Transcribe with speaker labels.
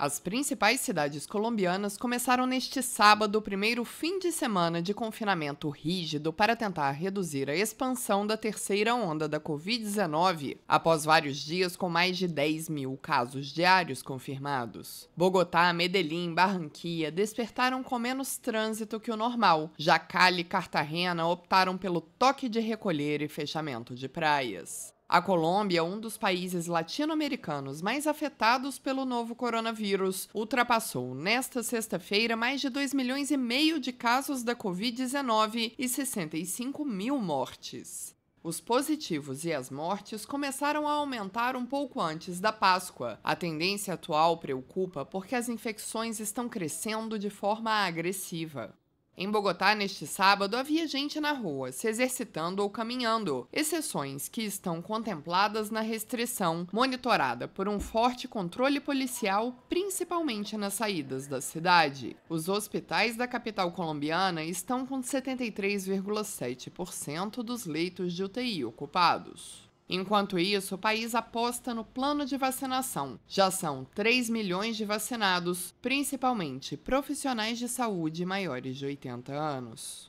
Speaker 1: As principais cidades colombianas começaram neste sábado o primeiro fim de semana de confinamento rígido para tentar reduzir a expansão da terceira onda da Covid-19, após vários dias com mais de 10 mil casos diários confirmados. Bogotá, Medellín, Barranquilla despertaram com menos trânsito que o normal. Já Cali e Cartagena optaram pelo toque de recolher e fechamento de praias. A Colômbia, um dos países latino-americanos mais afetados pelo novo coronavírus, ultrapassou nesta sexta-feira mais de 2 milhões e meio de casos da Covid-19 e 65 mil mortes. Os positivos e as mortes começaram a aumentar um pouco antes da Páscoa. A tendência atual preocupa porque as infecções estão crescendo de forma agressiva. Em Bogotá, neste sábado, havia gente na rua, se exercitando ou caminhando, exceções que estão contempladas na restrição, monitorada por um forte controle policial, principalmente nas saídas da cidade. Os hospitais da capital colombiana estão com 73,7% dos leitos de UTI ocupados. Enquanto isso, o país aposta no plano de vacinação. Já são 3 milhões de vacinados, principalmente profissionais de saúde maiores de 80 anos.